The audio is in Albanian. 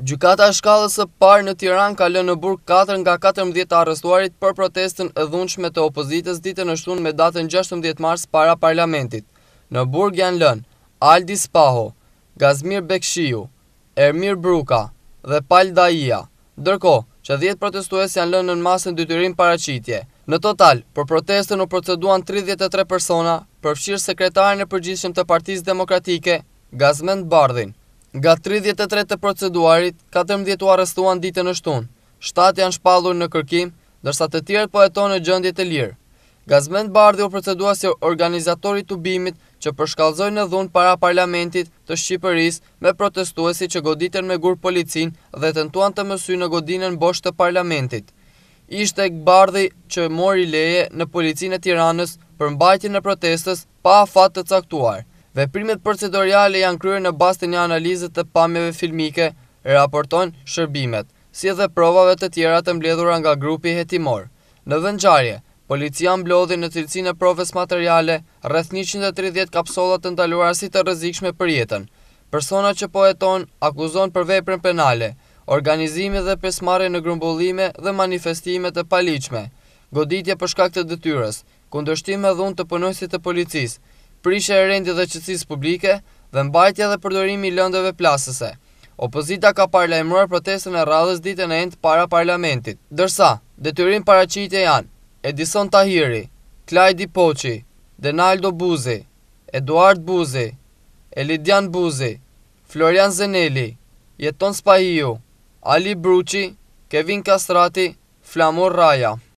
Gjukata shkallës e parë në Tiran ka lënë në burg 4 nga 14 arrestuarit për protestën e dhunshme të opozitës ditën e shtunë me datën 16 mars para parlamentit. Në burg janë lënë Aldi Spaho, Gazmir Bekshiu, Ermir Bruka dhe Pal Daia, dërko që 10 protestues janë lënë në masën dytyrim paracitje. Në total, për protestën u proceduan 33 persona, përfshirë sekretarën e përgjithshëm të partiz demokratike, Gazmend Bardhin. Nga 33 të proceduarit, 14 u arrestuan ditë në shtunë, 7 janë shpallur në kërkim, dërsa të tjerë po tonë në gjëndjet e lirë. Gazment Bardhi u procedua si organizatorit të bimit që përshkallzoj në dhunë para parlamentit të Shqipëris me protestuesi që goditen me gurë policin dhe tentuan të mësuj në godinën bosh të parlamentit. Ishte e këbardhi që mori leje në policinë e tiranës për mbajtjën e protestës pa afat të caktuarë. Veprimet procedoriale janë kryer në bazë të një analize të pamjeve filmike, raporton shërbimet, si edhe provave të tjera të mbledhura nga grupi hetimor. Në vendngjarje, policia mblodhi në cilësinë e provës materiale rreth 130 kapsolla të ndaluara si të rrezikshme për jetën. Persona që po jeton akuzon për veprën penale, organizimin dhe pesmarrjen në grumbullime dhe manifestime të paligjshme, goditje për shkak të detyrës, kundërshtim me dhunë të punonjësit të policisë prishë e rendi dhe qëtësis publike dhe mbajtja dhe përdorimi i lëndeve plasëse. Opozita ka parlajmruar protestën e radhës ditën e endë para parlamentit. Dërsa, detyrim e janë Edison Tahiri, Klajdi Poqi, Denaldo Buzi, Eduard Buzi, Elidian Buzi, Florian Zeneli, Jeton Spahiu, Ali Bruqi, Kevin Kastrati, Flamur Raja.